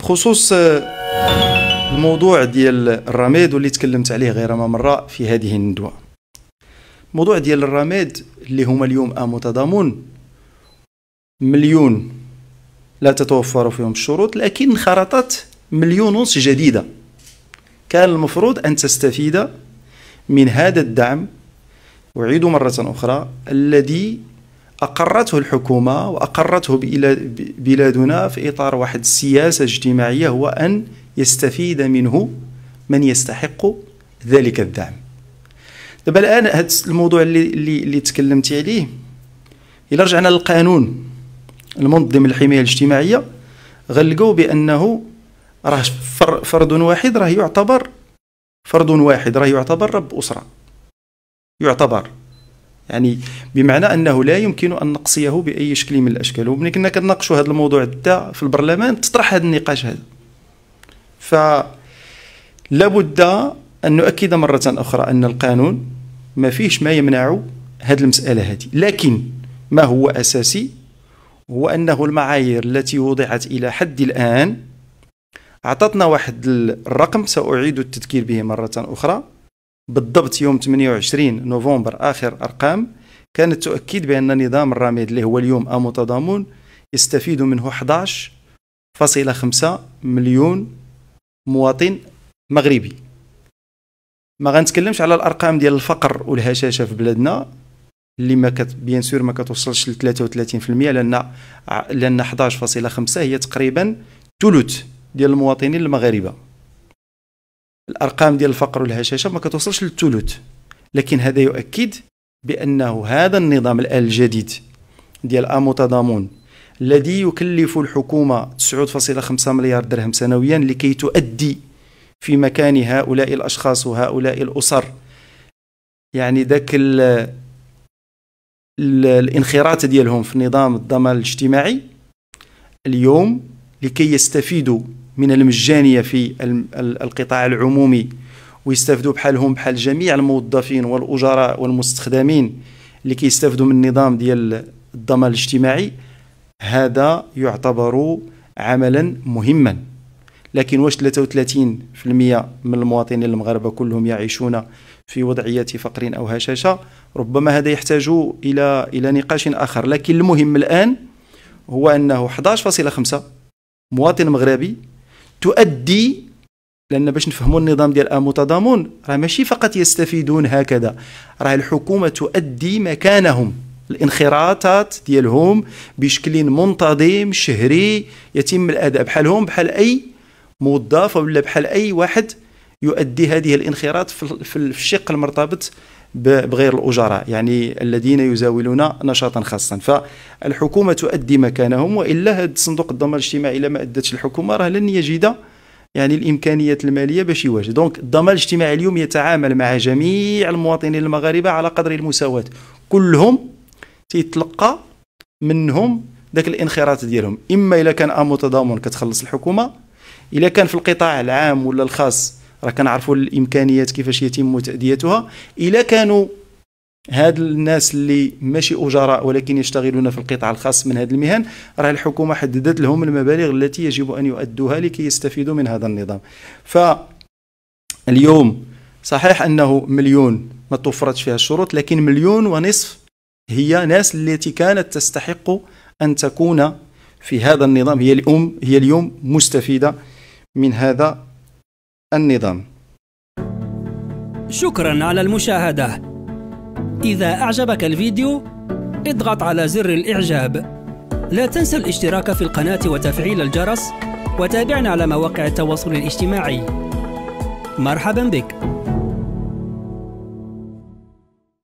بخصوص آه، الموضوع ديال الرماد واللي تكلمت عليه غير ما مره في هذه الندوه موضوع ديال الرماد اللي هما اليوم متضامن مليون لا تتوفر فيهم الشروط لكن انخرطت مليون ونص جديده كان المفروض ان تستفيد من هذا الدعم أعيد مرة أخرى الذي أقرته الحكومة وأقرته بلادنا في إطار واحد السياسة اجتماعية هو أن يستفيد منه من يستحق ذلك الدعم دابا الآن هذا الموضوع اللي, اللي, اللي تكلمت عليه إلا رجعنا للقانون المنظم الحماية الاجتماعية غلقوا بأنه راه فرد واحد راه يعتبر فرد واحد راه يعتبر رب أسرة يعتبر يعني بمعنى انه لا يمكن ان نقصيه باي شكل من الاشكال وملي كنا كنناقشوا هذا الموضوع حتى في البرلمان تطرح هذا النقاش هذا ف لابد ان نؤكد مره اخرى ان القانون ما فيهش ما يمنع هذه المساله هذه لكن ما هو اساسي هو انه المعايير التي وضعت الى حد الان اعطتنا واحد الرقم ساعيد التذكير به مره اخرى بالضبط يوم 28 نوفمبر آخر أرقام كانت تؤكد بأن نظام الراميد اللي هو اليوم أمتضامون يستفيد منه 11.5 مليون مواطن مغربي ما غنتكلمش على الارقام ديال الفقر والهشاشه في بلادنا اللي ما كت بيان سور ما كتوصلش ل 33% لان لان 11.5 هي تقريبا ثلث ديال المواطنين المغاربه الارقام ديال الفقر والهشاشه ما كتوصلش للثلث لكن هذا يؤكد بانه هذا النظام الان الجديد ديال امتضامون الذي يكلف الحكومه 9.5 مليار درهم سنويا لكي تؤدي في مكان هؤلاء الاشخاص وهؤلاء الاسر يعني ذاك الانخراط ديالهم في نظام الضمان الاجتماعي اليوم لكي يستفيدوا من المجانية في القطاع العمومي ويستافدوا بحالهم بحال جميع الموظفين والأجراء والمستخدمين اللي كيستافدوا من النظام ديال الضمان الاجتماعي هذا يعتبر عملا مهما لكن واش 33% من المواطنين المغاربة كلهم يعيشون في وضعية فقر أو هشاشة ربما هذا يحتاج إلى إلى نقاش آخر لكن المهم الآن هو أنه 11.5 مواطن مغربي تؤدي لان باش نفهموا النظام ديال المتضامن راه ماشي فقط يستفيدون هكذا راه الحكومه تؤدي مكانهم الانخراطات ديالهم بشكل منتظم شهري يتم الاداء بحالهم بحال اي موظف ولا بحال اي واحد يؤدي هذه الانخراط في الشق المرتبط بغير الأجراء يعني الذين يزاولون نشاطا خاصا فالحكومة تؤدي مكانهم وإلا هذا صندوق الضمان الاجتماعي لما ما أدتش الحكومة راه لن يجد يعني الامكانيات الماليه باش يواجه دونك الضمان الاجتماعي اليوم يتعامل مع جميع المواطنين المغاربه على قدر المساواه كلهم تيتلقى منهم ذاك الانخراط ديالهم اما اذا كان امو تضامن كتخلص الحكومه اذا كان في القطاع العام ولا الخاص راه كنعرفوا الامكانيات كيفاش يتم تاديتها الا كانوا هاد الناس اللي ماشي اجراء ولكن يشتغلون في القطاع الخاص من هاد المهن راه الحكومه حددت لهم المبالغ التي يجب ان يؤدوها لكي يستفيدوا من هذا النظام اليوم صحيح انه مليون ما توفرتش فيها الشروط لكن مليون ونصف هي ناس التي كانت تستحق ان تكون في هذا النظام هي الام هي اليوم مستفيده من هذا النظام شكرا على المشاهدة إذا أعجبك الفيديو اضغط على زر الإعجاب لا تنسى الاشتراك في القناة وتفعيل الجرس وتابعنا على مواقع التواصل الاجتماعي مرحبا بك